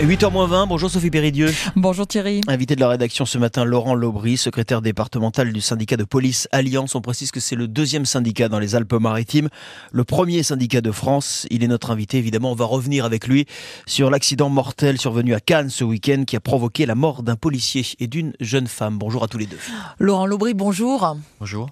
8h20, bonjour Sophie Péridieu. Bonjour Thierry. Invité de la rédaction ce matin, Laurent Lobry, secrétaire départemental du syndicat de police Alliance. On précise que c'est le deuxième syndicat dans les Alpes-Maritimes, le premier syndicat de France. Il est notre invité, évidemment. On va revenir avec lui sur l'accident mortel survenu à Cannes ce week-end qui a provoqué la mort d'un policier et d'une jeune femme. Bonjour à tous les deux. Laurent Lobry, bonjour. Bonjour.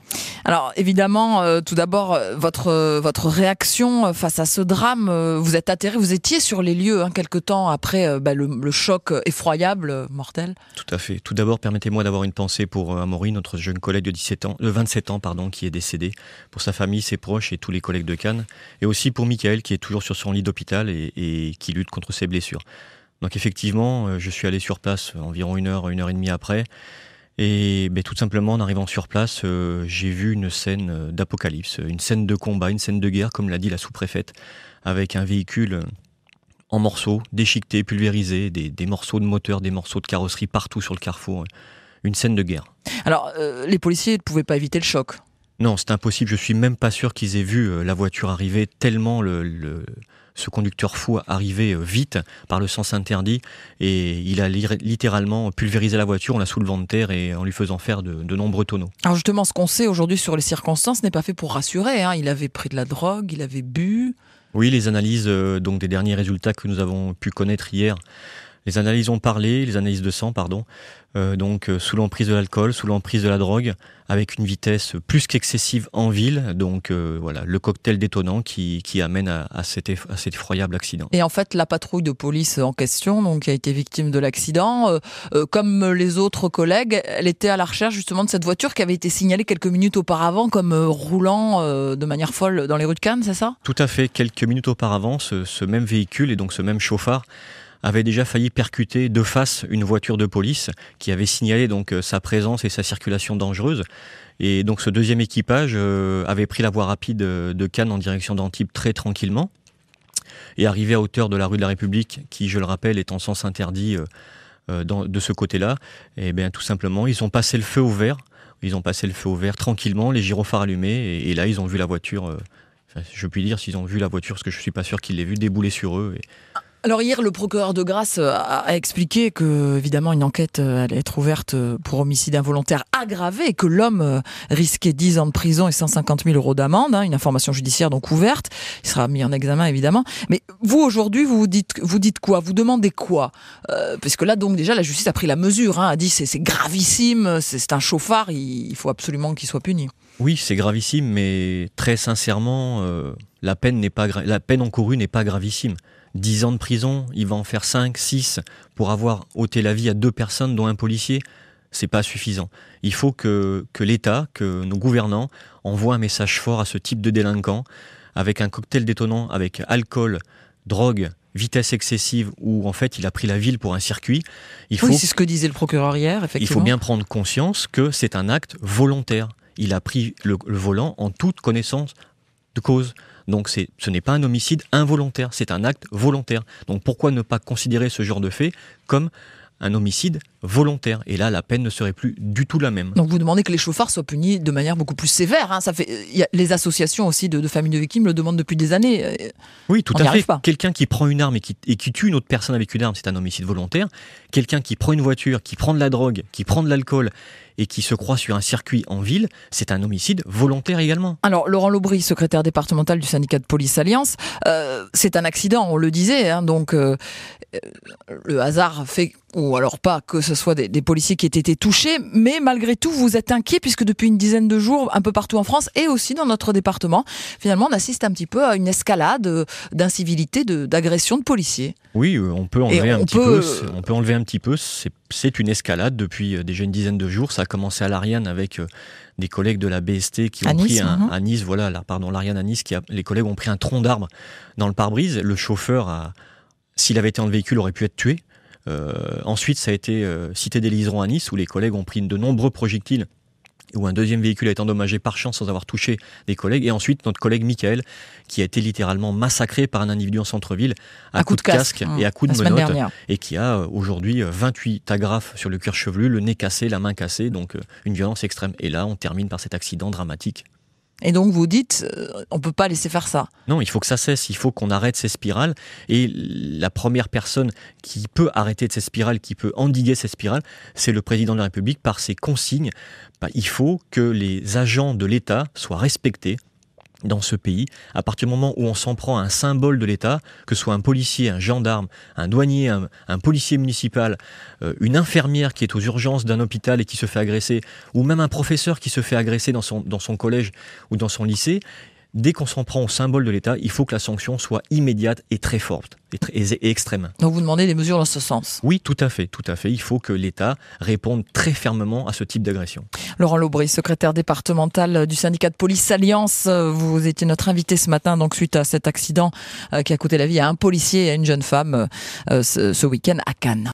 Alors évidemment, euh, tout d'abord, euh, votre, euh, votre réaction face à ce drame, vous êtes atterré, vous étiez sur les lieux hein, quelque temps après bah, le, choc effroyable, mortel. Tout à fait. Tout d'abord, permettez-moi d'avoir une pensée pour Amaury, notre jeune collègue de 17 ans, 27 ans pardon, qui est décédé, pour sa famille, ses proches et tous les collègues de Cannes, et aussi pour Michael qui est toujours sur son lit d'hôpital et, et qui lutte contre ses blessures. Donc effectivement, je suis allé sur place environ une heure, une heure et demie après. Et ben, tout simplement, en arrivant sur place, euh, j'ai vu une scène euh, d'apocalypse, une scène de combat, une scène de guerre, comme l'a dit la sous-préfète, avec un véhicule euh, en morceaux, déchiqueté, pulvérisé, des, morceaux de moteur, des morceaux de carrosserie partout sur le carrefour. Une scène de guerre. Alors, les policiers ne pouvaient pas éviter le choc non, c'est impossible. Je suis même pas sûr qu'ils aient vu la voiture arriver tellement le, ce conducteur fou arrivé euh, vite par le sens interdit et il a littéralement pulvérisé la voiture en la soulevant de terre et en lui faisant faire de, nombreux tonneaux. Alors justement, ce qu'on sait aujourd'hui sur les circonstances n'est pas fait pour rassurer. Hein. Il avait pris de la drogue, il avait bu. Oui, les analyses euh, donc des derniers résultats que nous avons pu connaître hier les analyses ont parlé, les analyses de sang, pardon. Euh, donc euh, sous l'emprise de l'alcool, sous l'emprise de la drogue, avec une vitesse plus qu'excessive en ville. Donc euh, voilà, le cocktail détonnant qui, amène à, cet effroyable accident. Et en fait, la patrouille de police en question, donc qui a été victime de l'accident, comme les autres collègues, elle était à la recherche justement de cette voiture qui avait été signalée quelques minutes auparavant comme roulant de manière folle dans les rues de Cannes, c'est ça Tout à fait. Quelques minutes auparavant, ce, ce même véhicule et donc ce même chauffard avait déjà failli percuter de face une voiture de police qui avait signalé donc euh, sa présence et sa circulation dangereuse. Et donc ce deuxième équipage euh, avait pris la voie rapide euh, de Cannes en direction d'Antibes très tranquillement et arrivé à hauteur de la rue de la République, qui, je le rappelle, est en sens interdit de ce côté-là, et eh bien tout simplement, ils ont passé le feu au vert. Ils ont passé le feu au vert tranquillement, les gyrophares allumés, et, là, ils ont vu la voiture. je puis dire s'ils ont vu la voiture, parce que je ne suis pas sûr qu'ils l'aient vu débouler sur eux. Et... Alors hier, le procureur de Grasse euh, a expliqué que, évidemment, une enquête euh, allait être ouverte euh, pour homicide involontaire aggravé et que l'homme risquait 10 ans de prison et 150 000 euros d'amende, hein, une information judiciaire donc ouverte. Il sera mis en examen, évidemment. Mais vous, aujourd'hui, vous, dites, quoi Vous demandez quoi Parce que là, donc, déjà, la justice a pris la mesure, hein, a dit c'est gravissime, c'est un chauffard, il, faut absolument qu'il soit puni. Oui, c'est gravissime, mais très sincèrement, la peine n'est pas la peine encourue n'est pas gravissime. 10 ans de prison, il va en faire 5, 6 pour avoir ôté la vie à deux personnes, dont un policier. C'est pas suffisant. Il faut que, l'État, que nos gouvernants envoient un message fort à ce type de délinquant, avec un cocktail détonnant, avec alcool, drogue, vitesse excessive où en fait il a pris la ville pour un circuit. Il oui, c'est ce que disait le procureur hier, effectivement. Il faut bien prendre conscience que c'est un acte volontaire. Il a pris le volant en toute connaissance de cause. Donc ce n'est pas un homicide involontaire, c'est un acte volontaire. Donc pourquoi ne pas considérer ce genre de fait comme un homicide volontaire. Et là, la peine ne serait plus du tout la même. Donc vous demandez que les chauffards soient punis de manière beaucoup plus sévère. Hein. Ça fait, les associations aussi de, familles de victimes le demandent depuis des années. Euh, oui, tout à fait. Quelqu'un qui prend une arme et qui, et tue une autre personne avec une arme, c'est un homicide volontaire. Quelqu'un qui prend une voiture, qui prend de la drogue, qui prend de l'alcool et qui se croit sur un circuit en ville, c'est un homicide volontaire également. Alors, Laurent Laubry, secrétaire départemental du syndicat de police Alliance, euh, c'est un accident, on le disait, hein. donc euh, le hasard fait, ou alors pas, que ce soit des, policiers qui aient été touchés, mais malgré tout, vous êtes inquiet puisque depuis une dizaine de jours, un peu partout en France et aussi dans notre département, finalement, on assiste un petit peu à une escalade euh, d'incivilité, d'agression de, policiers. Oui, euh, on peut enlever, un, petit Peu, on peut enlever un petit peu. C'est une escalade depuis euh, déjà une dizaine de jours. Ça a commencé à l'Ariane avec des collègues de la BST qui ont pris un, mhm. à Nice, voilà, pardon, l'Ariane à Nice, qui les collègues ont pris un tronc d'arbre dans le pare-brise. Le chauffeur s'il avait été en véhicule, aurait pu être tué. Euh, ensuite, ça a été euh, cité des liserons à Nice, où les collègues ont pris de nombreux projectiles où un deuxième véhicule a été endommagé par chance sans avoir touché des collègues. Et ensuite, notre collègue Michael, qui a été littéralement massacré par un individu en centre-ville à, coups coup de casque, et à coup de menottes, et qui a euh, aujourd'hui 28 agrafes sur le cuir chevelu, le nez cassé, la main cassée, donc une violence extrême. Et là, on termine par cet accident dramatique. Et donc vous dites, euh, on ne peut pas laisser faire ça. Non, il faut que ça cesse, il faut qu'on arrête ces spirales. Et la première personne qui peut arrêter ces spirales, qui peut endiguer ces spirales, c'est le président de la République par ses consignes. Bah, il faut que les agents de l'État soient respectés, dans ce pays, à partir du moment où on s'en prend à un symbole de l'État, que ce soit un policier, un gendarme, un douanier, un, policier municipal, euh, une infirmière qui est aux urgences d'un hôpital et qui se fait agresser, ou même un professeur qui se fait agresser dans son, dans son collège ou dans son lycée, dès qu'on s'en prend au symbole de l'État, il faut que la sanction soit immédiate et très forte et, très, extrême. Donc vous demandez des mesures dans ce sens Oui, tout à fait, tout à fait. Il faut que l'État réponde très fermement à ce type d'agression. Laurent Laubry, secrétaire départemental du syndicat de police Alliance, vous étiez notre invité ce matin donc suite à cet accident euh, qui a coûté la vie à un policier et à une jeune femme euh, ce week-end à Cannes.